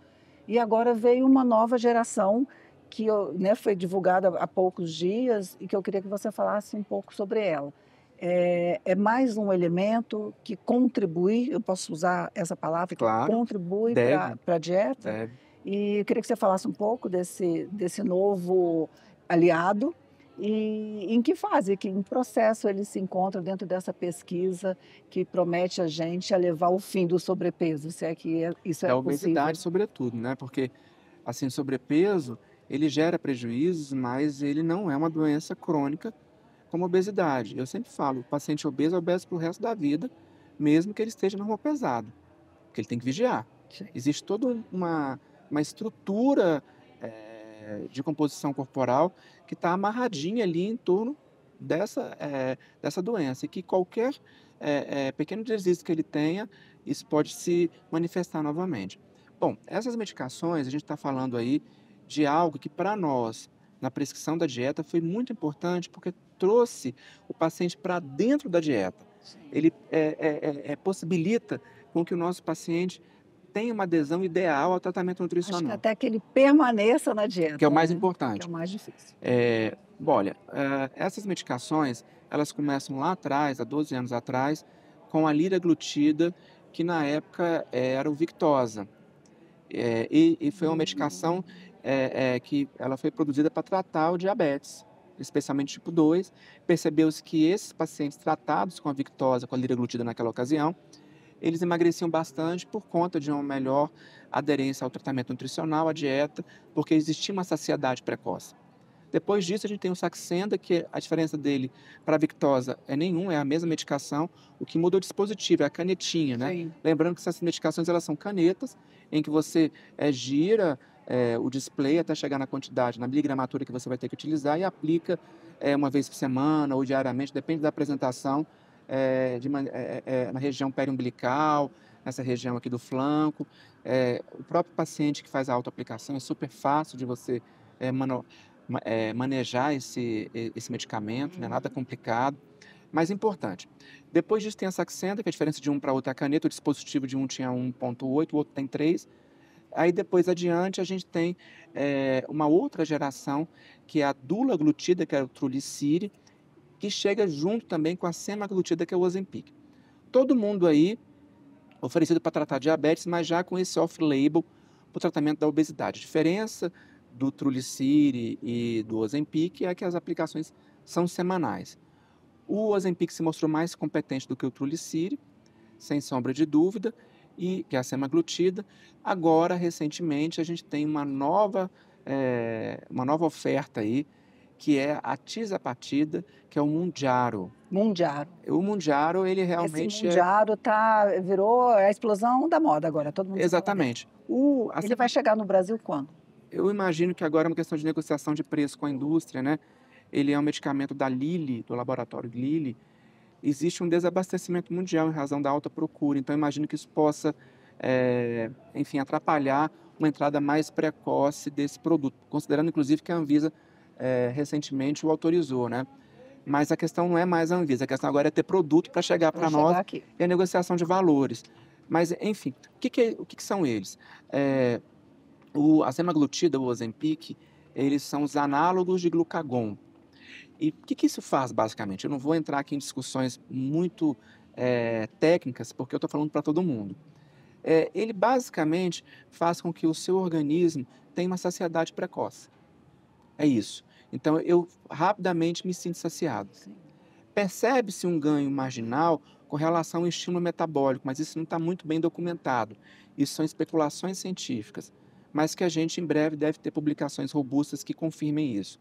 E agora veio uma nova geração que né, foi divulgada há poucos dias e que eu queria que você falasse um pouco sobre ela. É, é, mais um elemento que contribui, eu posso usar essa palavra, claro, que contribui para a dieta? Deve. E eu queria que você falasse um pouco desse, desse novo aliado e em que fase, que em processo ele se encontra dentro dessa pesquisa que promete a gente a levar o fim do sobrepeso, se é que é, isso é, é possível. obesidade, sobretudo, né? Porque, assim, sobrepeso, ele gera prejuízos, mas ele não é uma doença crônica como obesidade. Eu sempre falo, o paciente obeso é obeso para o resto da vida, mesmo que ele esteja normal pesado, porque ele tem que vigiar. Sim. Existe toda uma uma estrutura é, de composição corporal que está amarradinha ali em torno dessa, é, dessa doença e que qualquer é, é, pequeno deslize que ele tenha, isso pode se manifestar novamente. Bom, essas medicações, a gente está falando aí de algo que para nós, na prescrição da dieta, foi muito importante porque trouxe o paciente para dentro da dieta. Sim. Ele é, é, possibilita com que o nosso paciente tem uma adesão ideal ao tratamento nutricional. até que ele permaneça na dieta. Que é o mais né? importante. Que é o mais difícil. É, bom, olha, eh, essas medicações, elas começam lá atrás, há 12 anos atrás, com a liraglutida, que na época eh, era o Victosa. É, e, e, foi uma medicação é, é, que ela foi produzida para tratar o diabetes, especialmente tipo 2. Percebeu-se que esses pacientes tratados com a Victosa, com a liraglutida naquela ocasião, eles emagreciam bastante por conta de uma melhor aderência ao tratamento nutricional, à dieta, porque existia uma saciedade precoce. Depois disso, a gente tem o Saxenda, que a diferença dele para a Victosa é nenhuma, é a mesma medicação. O que muda o dispositivo é a canetinha, né? Sim. Lembrando que essas medicações elas são canetas, em que você é, gira é, o display até chegar na quantidade, na miligramatura que você vai ter que utilizar e aplica é, uma vez por semana ou diariamente, depende da apresentação, é, de, é, é, é, na região periumbilical, nessa região aqui do flanco. É, o próprio paciente que faz a autoaplicação é super fácil de você mano, manejar esse, esse medicamento, uhum. não é nada complicado. Mas importante. Depois disso tem a saxenda, que a diferença de um para outro é a caneta, o dispositivo de um tinha 1.8, o outro tem 3. Aí depois adiante a gente tem é, uma outra geração, que é a dula glutida, que é o Trulicire, que chega junto também com a semaglutida, que é o Ozempic. Todo mundo aí oferecido para tratar diabetes, mas já com esse off-label para o tratamento da obesidade. A diferença do Trulicity e do Ozempic é que as aplicações são semanais. O Ozempic se mostrou mais competente do que o Trulicity, sem sombra de dúvida, e que é a semaglutida. Agora, recentemente, a gente tem uma nova, é, uma nova oferta aí que é a tisa partida, que é o Mundiaro. Mundiaro. O Mundiaro, ele realmente. Esse é Mundiaro é... tá, virou a explosão da moda agora, todo mundo. Exatamente. O, assim, ele vai chegar no Brasil quando? Eu imagino que agora é uma questão de negociação de preço com a indústria, né? Ele é um medicamento da Lilly, do laboratório Lilly. Existe um desabastecimento mundial em razão da alta procura, então imagino que isso possa, é, enfim, atrapalhar uma entrada mais precoce desse produto, considerando inclusive que a Anvisa é, recentemente o autorizou, né? Mas a questão não é mais a Anvisa, a questão agora é ter produto para chegar para nós aqui. e a negociação de valores. Mas, enfim, o que, que o que, que, são eles? É, o, a semaglutida, o Ozempic, eles são os análogos de glucagon. E o que, que isso faz, basicamente? Eu não vou entrar aqui em discussões muito é, técnicas, porque eu estou falando para todo mundo. É, ele basicamente faz com que o seu organismo tenha uma saciedade precoce. É isso. Então eu rapidamente me sinto saciado. Percebe-se um ganho marginal com relação ao estímulo metabólico, mas isso não está muito bem documentado. Isso são especulações científicas, mas que a gente em breve deve ter publicações robustas que confirmem isso.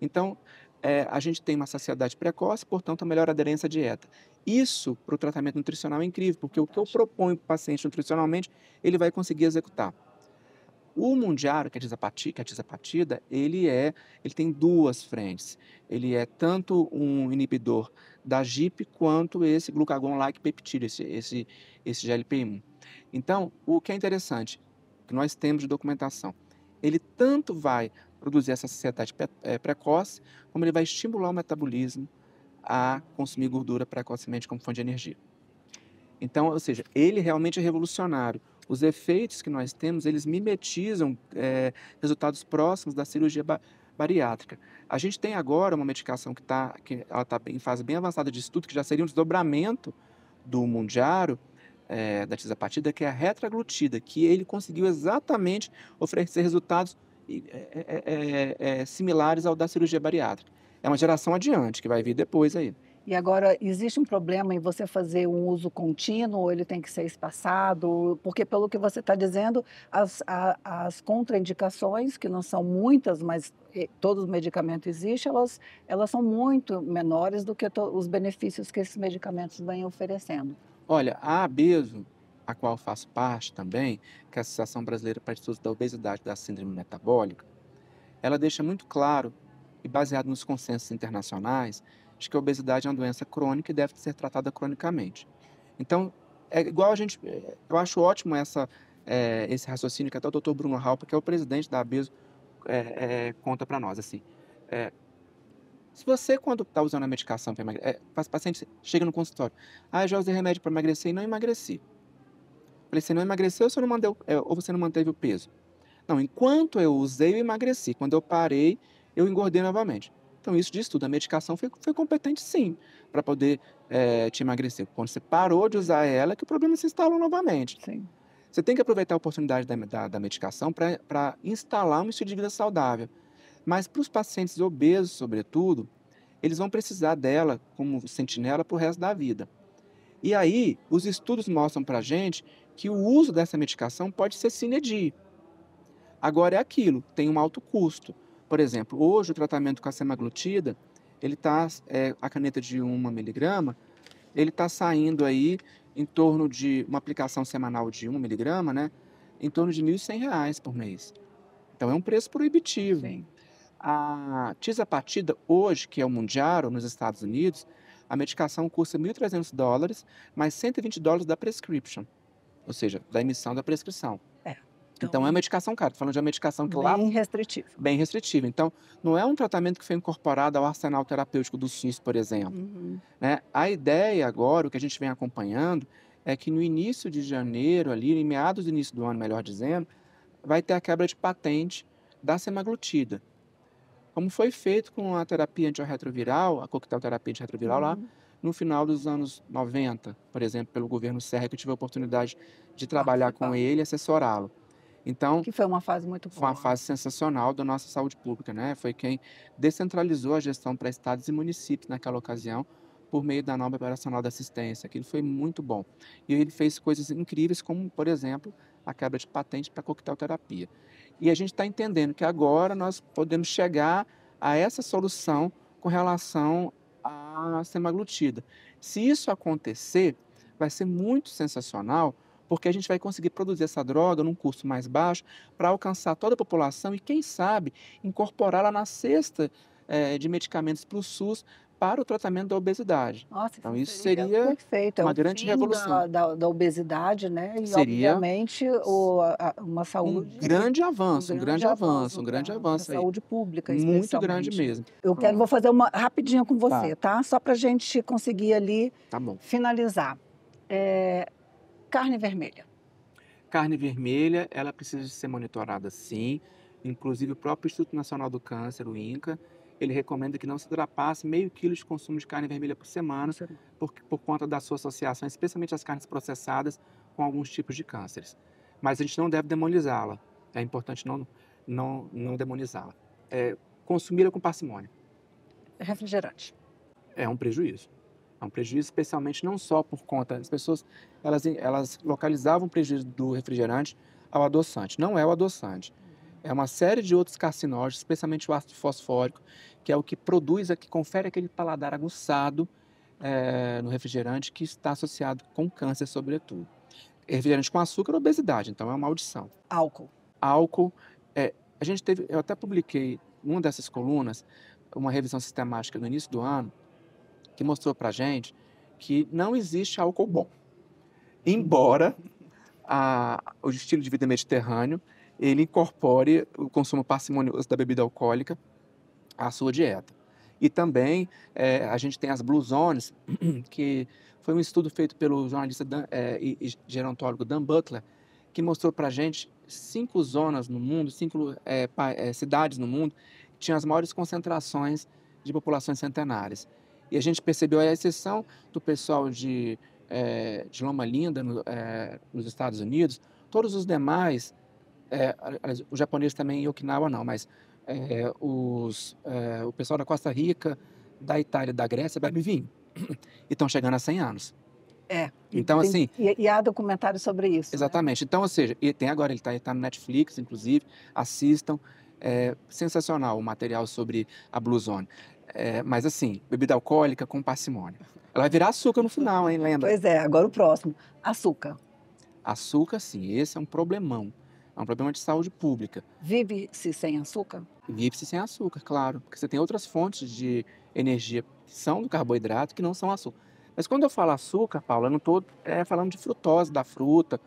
Então, é, a gente tem uma saciedade precoce, portanto, a melhor aderência à dieta. Isso, para o tratamento nutricional, é incrível, porque o que eu proponho para o paciente nutricionalmente, ele vai conseguir executar. O mundial que é a que é desapatida, ele é, ele tem duas frentes. Ele é tanto um inibidor da GIP quanto esse glucagon-like peptídeo, esse, esse, esse GLP-1. Então, o que é interessante, que nós temos de documentação, ele tanto vai produzir essa saciedade é, precoce, como ele vai estimular o metabolismo a consumir gordura precocemente como fonte de energia. Então, ou seja, ele é realmente é revolucionário os efeitos que nós temos, eles mimetizam é, resultados próximos da cirurgia ba bariátrica. A gente tem agora uma medicação que está que ela tá em fase bem avançada de estudo, que já seria um desdobramento do mundiário, é, da tisapatida, que é a retraglutida, que ele conseguiu exatamente oferecer resultados é, é, é, é, similares ao da cirurgia bariátrica. É uma geração adiante, que vai vir depois aí. E agora, existe um problema em você fazer um uso contínuo, ou ele tem que ser espaçado? Porque, pelo que você está dizendo, as, a, as contraindicações, que não são muitas, mas eh, todo medicamento existe, elas, elas são muito menores do que os benefícios que esses medicamentos vêm oferecendo. Olha, a ABESO, a qual faz parte também, que é a Associação Brasileira para Estudos da Obesidade e da Síndrome Metabólica, ela deixa muito claro, e baseado nos consensos internacionais, de que a obesidade é uma doença crônica e deve ser tratada cronicamente. Então, é igual a gente. É, eu acho ótimo essa, é, esse raciocínio que até o doutor Bruno Halper, que é o presidente da ABESO, é, é, conta para nós. assim. É, se você, quando está usando a medicação para emagrecer, o é, paciente chega no consultório, ah, já usei remédio para emagrecer e não emagreci. Falei, você não emagreceu você não mandeu, ou você não manteve o peso? Não, enquanto eu usei, eu emagreci. Quando eu parei, eu engordei novamente. Então, isso diz tudo. A medicação foi, foi competente, sim, para poder é, te emagrecer. Quando você parou de usar ela, que o problema se instalou novamente. Sim. Você tem que aproveitar a oportunidade da, da, da medicação para instalar um estilo de vida saudável. Mas para os pacientes obesos, sobretudo, eles vão precisar dela como sentinela para o resto da vida. E aí, os estudos mostram para a gente que o uso dessa medicação pode ser sinedir. Agora é aquilo, tem um alto custo. Por exemplo, hoje o tratamento com a semaglutida, ele tá, é, a caneta de 1 miligrama, ele está saindo aí em torno de uma aplicação semanal de 1 miligrama, né? Em torno de R$ 1.100 por mês. Então é um preço proibitivo. Sim. A tisapatida hoje, que é o Mundiaro nos Estados Unidos, a medicação custa 1.300 dólares, mais 120 dólares da prescription, ou seja, da emissão da prescrição. Então, então é uma medicação cara. Estou falando de uma medicação que bem lá. Bem restritiva. Bem restritiva. Então, não é um tratamento que foi incorporado ao arsenal terapêutico do SUS, por exemplo. Uhum. Né? A ideia agora, o que a gente vem acompanhando, é que no início de janeiro, ali, em meados do início do ano, melhor dizendo, vai ter a quebra de patente da semaglutida. Como foi feito com a terapia antirretroviral, a coquetel terapia antirretroviral uhum. lá, no final dos anos 90, por exemplo, pelo governo Serra, que eu tive a oportunidade de trabalhar ah, com ele e assessorá-lo. Então, que foi uma fase muito boa. Foi uma fase sensacional da nossa saúde pública, né? Foi quem descentralizou a gestão para estados e municípios naquela ocasião por meio da nova operacional da assistência. Aquilo foi muito bom. E ele fez coisas incríveis, como, por exemplo, a quebra de patente para coquetelterapia. E a gente está entendendo que agora nós podemos chegar a essa solução com relação à semaglutida. Se isso acontecer, vai ser muito sensacional, porque a gente vai conseguir produzir essa droga num custo mais baixo para alcançar toda a população e, quem sabe, incorporá-la na cesta é, de medicamentos para o SUS para o tratamento da obesidade. Nossa, então isso seria, seria perfeito. É uma é grande revolução da, da, da, obesidade, né? E seria obviamente o, a, uma saúde um grande avanço, um grande, avanço, um grande né? avanço, aí. saúde pública, muito grande mesmo. Eu quero, vou fazer uma rapidinha com você, tá? tá? Só para a gente conseguir ali tá finalizar. É, carne vermelha? Carne vermelha, ela precisa ser monitorada sim. Inclusive, o próprio Instituto Nacional do Câncer, o INCA, ele recomenda que não se ultrapasse meio quilo de consumo de carne vermelha por semana, por, por conta da sua associação, especialmente as carnes processadas, com alguns tipos de cânceres. Mas a gente não deve demonizá-la. É importante não, não, não demonizá-la. É, consumi-la com parcimônia. Refrigerante. É um prejuízo um prejuízo especialmente não só por conta... das pessoas, elas, elas localizavam o prejuízo do refrigerante ao adoçante. Não é o adoçante. É uma série de outros carcinógenos, especialmente o ácido fosfórico, que é o que produz, é que confere aquele paladar aguçado é, no refrigerante que está associado com câncer, sobretudo. Refrigerante com açúcar é obesidade, então é uma maldição. Álcool. Álcool. É, a gente teve, eu até publiquei uma dessas colunas, uma revisão sistemática no início do ano, que mostrou para gente que não existe álcool bom. Embora a, o estilo de vida mediterrâneo ele incorpore o consumo parcimonioso da bebida alcoólica à sua dieta. E também é, a gente tem as Blue Zones, [clears throat] que foi um estudo feito pelo jornalista Dan, é, e gerontólogo Dan Butler, que mostrou para gente cinco zonas no mundo, cinco é, é, cidades no mundo, que tinham as maiores concentrações de populações centenárias. E a gente percebeu a exceção do pessoal de, é, de Loma Linda, no, é, nos Estados Unidos, todos os demais, é, o japonês também em Okinawa não, mas é, os, o pessoal da Costa Rica, da Itália da Grécia bebe vinho. [coughs] E estão chegando a 100 anos. É. Então, tem, assim. E, e, há documentário sobre isso. Né? Exatamente. Né? Então, ou seja, e tem agora, ele está tá no Netflix, inclusive, assistam. É sensacional o material sobre a Blue Zone. É, mas assim, bebida alcoólica com parcimônia. Ela vai virar açúcar no final, hein, lenda? Pois é, agora o próximo. Açúcar. Açúcar, sim, esse é um problemão. É um problema de saúde pública. Vive-se sem açúcar? Vive-se sem açúcar, claro. Porque você tem outras fontes de energia que são do carboidrato que não são açúcar. Mas quando eu falo açúcar, Paula, eu não estou é, falando de frutose da fruta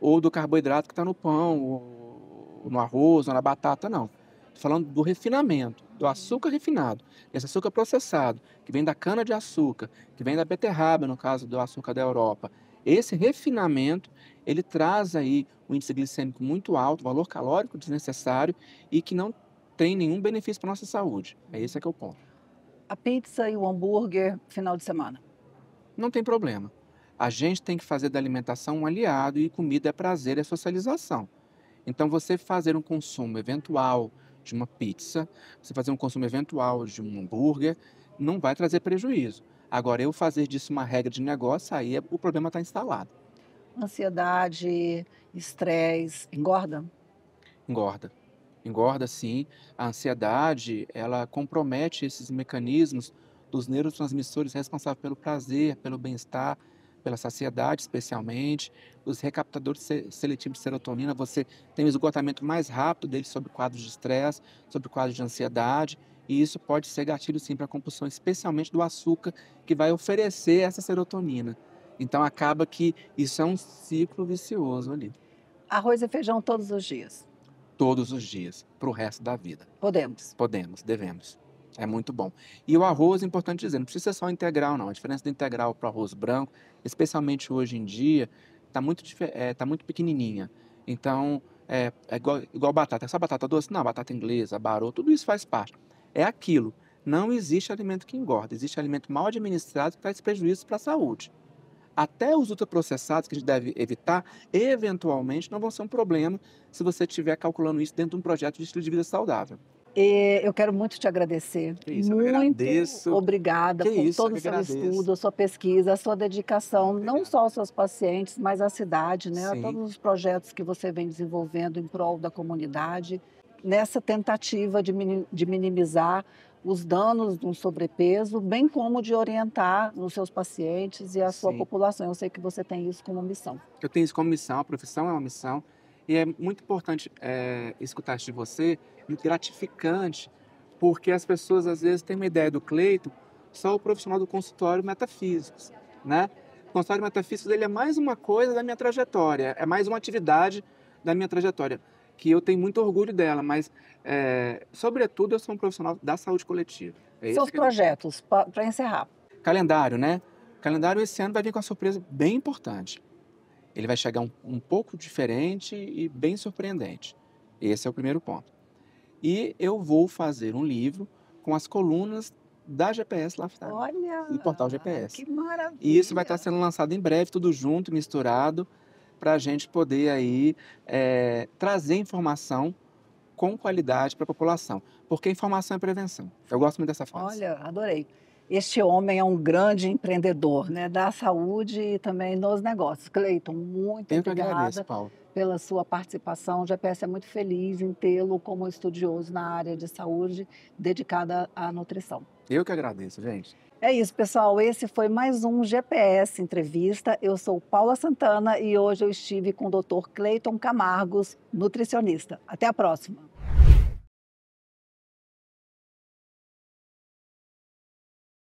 ou do carboidrato que está no pão, ou no arroz, ou na batata, não. Estou falando do refinamento do açúcar refinado, esse açúcar processado, que vem da cana-de-açúcar, que vem da beterraba, no caso do açúcar da Europa. Esse refinamento, ele traz aí um índice glicêmico muito alto, valor calórico desnecessário e que não tem nenhum benefício para a nossa saúde. É esse é que é o ponto. A pizza e o hambúrguer final de semana? Não tem problema. A gente tem que fazer da alimentação um aliado e comida é prazer, é socialização. Então, você fazer um consumo eventual de uma pizza, você fazer um consumo eventual de um hambúrguer, não vai trazer prejuízo. Agora, eu fazer disso uma regra de negócio, aí é, o problema está instalado. Ansiedade, estresse, engorda? Engorda. Engorda, sim. A ansiedade, ela compromete esses mecanismos dos neurotransmissores responsáveis pelo prazer, pelo bem-estar, pela saciedade especialmente, os recaptadores seletivos de serotonina, você tem um esgotamento mais rápido deles sobre quadros de estresse, sobre quadros de ansiedade, e isso pode ser gatilho sim para compulsão, especialmente do açúcar, que vai oferecer essa serotonina. Então acaba que isso é um ciclo vicioso ali. Arroz e feijão todos os dias. Todos os dias, para o resto da vida. Podemos. Podemos, devemos. É muito bom. E o arroz, importante dizer, não precisa ser só integral, não. A diferença do integral para o arroz branco, especialmente hoje em dia, está muito, é, tá muito pequenininha. Então, é, é igual, igual, batata. Essa batata doce, não, batata inglesa, barô, tudo isso faz parte. É aquilo. Não existe alimento que engorda. Existe alimento mal administrado que traz prejuízos para a saúde. Até os ultraprocessados, que a gente deve evitar, eventualmente não vão ser um problema se você estiver calculando isso dentro de um projeto de estilo de vida saudável. Eh, eu quero muito te agradecer. Que isso, muito eu agradeço. obrigada que por isso, todo o seu estudo, a sua pesquisa, a sua dedicação, Obrigado. não só aos seus pacientes, mas à cidade, né? a todos os projetos que você vem desenvolvendo em prol da comunidade, nessa tentativa de minimizar os danos do sobrepeso, bem como de orientar os seus pacientes e a sua Sim. população. Eu sei que você tem isso como missão. Eu tenho isso como missão, a profissão é uma missão. E é muito importante é, escutar isso de você, muito gratificante, porque as pessoas às vezes têm uma ideia do Cleito só o profissional do consultório metafísicos, né? O consultório metafísico ele é mais uma coisa da minha trajetória, é mais uma atividade da minha trajetória, que eu tenho muito orgulho dela, mas, é, sobretudo, eu sou um profissional da saúde coletiva. É Seus projetos, eu... para encerrar. Calendário, né? Calendário esse ano vai vir com uma surpresa bem importante ele vai chegar um, um pouco diferente e bem surpreendente. Esse é o primeiro ponto. E eu vou fazer um livro com as colunas da GPS Laftar. Olha! Do portal GPS. Que maravilha! E isso vai estar sendo lançado em breve, tudo junto, misturado, para a gente poder aí é, trazer informação com qualidade para a população. Porque informação é prevenção. Eu gosto muito dessa frase. Olha, adorei este homem é um grande empreendedor né, da saúde e também nos negócios. Cleiton, muito Eu obrigada agradeço, Paulo. pela sua participação. O GPS é muito feliz em tê-lo como estudioso na área de saúde dedicada à nutrição. Eu que agradeço, gente. É isso, pessoal. Esse foi mais um GPS Entrevista. Eu sou Paula Santana e hoje eu estive com o Dr. Cleiton Camargos, nutricionista. Até a próxima.